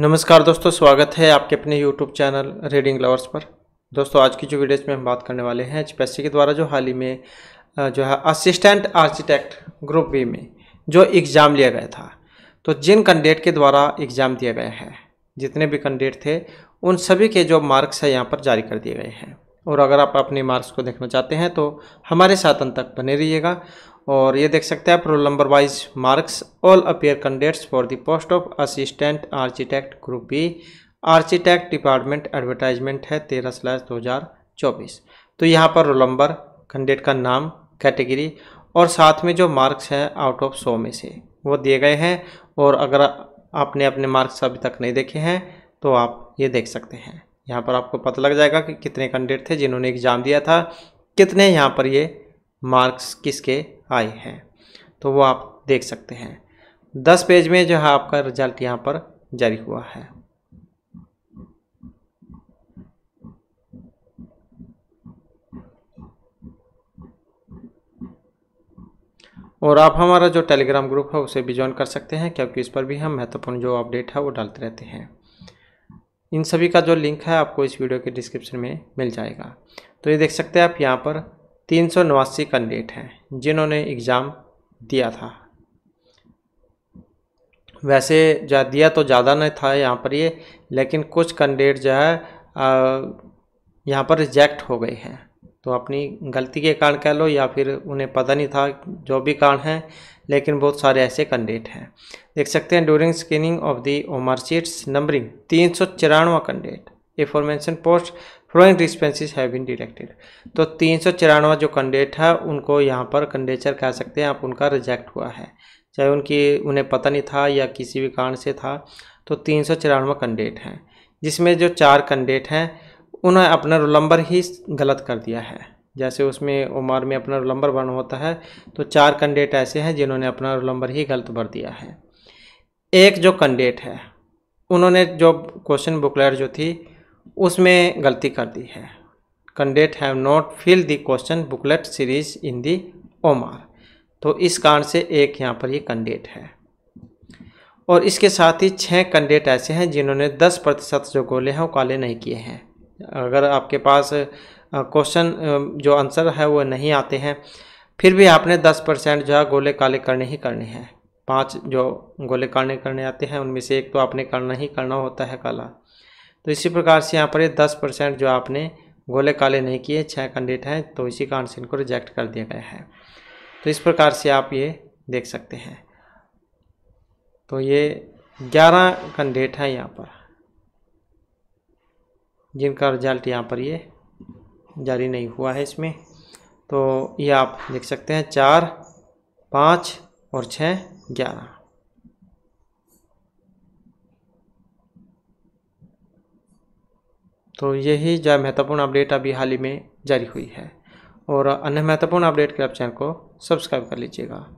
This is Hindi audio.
नमस्कार दोस्तों स्वागत है आपके अपने YouTube चैनल रीडिंग लवर्स पर दोस्तों आज की जो वीडियोस में हम बात करने वाले हैं एच के द्वारा जो हाल ही में जो है असिस्टेंट आर्किटेक्ट ग्रुप बी में जो एग्ज़ाम लिया गया था तो जिन कैंडिडेट के द्वारा एग्ज़ाम दिया गया है जितने भी कैंडिडेट थे उन सभी के जो मार्क्स हैं यहाँ पर जारी कर दिए गए हैं और अगर आप अपने मार्क्स को देखना चाहते हैं तो हमारे साथ अंत तक बने रहिएगा और ये देख सकते हैं आप roll number wise marks all appear candidates for the post of assistant architect group B architect department advertisement है तेरह स्लैस दो हज़ार चौबीस तो यहाँ पर रोल नंबर कैंडिडेट का नाम कैटेगरी और साथ में जो मार्क्स हैं आउट ऑफ सौ में से वो दिए गए हैं और अगर आपने अपने मार्क्स अभी तक नहीं देखे हैं तो आप ये देख सकते हैं यहाँ पर आपको पता लग जाएगा कि कितने कैंडिडेट थे जिन्होंने एग्ज़ाम दिया था कितने यहाँ पर ये मार्क्स किसके आए हैं तो वो आप देख सकते हैं दस पेज में जो है आपका रिजल्ट यहाँ पर जारी हुआ है और आप हमारा जो टेलीग्राम ग्रुप है उसे भी ज्वाइन कर सकते हैं क्योंकि इस पर भी हम महत्वपूर्ण जो अपडेट है वो डालते रहते हैं इन सभी का जो लिंक है आपको इस वीडियो के डिस्क्रिप्शन में मिल जाएगा तो ये देख सकते हैं आप यहाँ पर तीन सौ नवासी कैंडिडेट हैं जिन्होंने एग्ज़ाम दिया था वैसे जा दिया तो ज़्यादा नहीं था यहाँ पर ये लेकिन कुछ कैंडिडेट जो है यहाँ पर रिजेक्ट हो गए हैं तो अपनी गलती के कारण कह लो या फिर उन्हें पता नहीं था जो भी कारण है लेकिन बहुत सारे ऐसे कैंडिडेट हैं देख सकते हैं during screening of the OMR sheets numbering तीन सौ चौरानवा candidate information post following discrepancies have been detected तो तीन सौ चौरानवा जो कैंडिडेट है उनको यहाँ पर कंडेचर कह सकते हैं आप उनका रिजेक्ट हुआ है चाहे उनकी उन्हें पता नहीं था या किसी भी कारण से था तो तीन सौ चौरानवा कैंडिडेट हैं जिसमें जो चार कैंडिडेट हैं उन्होंने अपना रोल नंबर ही गलत कर दिया है जैसे उसमें उमर में अपना रोल नंबर वन होता है तो चार कैंडिडेट ऐसे हैं जिन्होंने अपना रोल नंबर ही गलत भर दिया है एक जो कैंडिडेट है उन्होंने जो क्वेश्चन बुकलेट जो थी उसमें गलती कर दी है candidate have not fill the question booklet series in the OMR तो इस कारण से एक यहाँ पर ये कैंडिडेट है और इसके साथ ही छः कैंडिडेट ऐसे हैं जिन्होंने दस प्रतिशत जो गोले हैं वो काले नहीं किए हैं अगर आपके पास क्वेश्चन जो आंसर है वो नहीं आते हैं फिर भी आपने दस परसेंट जो है गोले काले करने ही करने हैं पांच जो गोले काले करने आते हैं उनमें से एक तो आपने करना ही करना होता है काला तो इसी प्रकार से यहाँ पर ये दस परसेंट जो आपने गोले काले नहीं किए छः कैंडिडेट हैं तो इसी कारण से इनको रिजेक्ट कर दिया गया है तो इस प्रकार से आप ये देख सकते हैं तो ये ग्यारह कैंडिडेट हैं यहाँ पर जिनका रिजल्ट यहाँ पर ये जारी नहीं हुआ है इसमें तो ये आप देख सकते हैं चार पाँच और छः ग्यारह तो यही जो महत्वपूर्ण अपडेट अभी हाल ही में जारी हुई है और अन्य महत्वपूर्ण अपडेट के आप चैनल को सब्सक्राइब कर लीजिएगा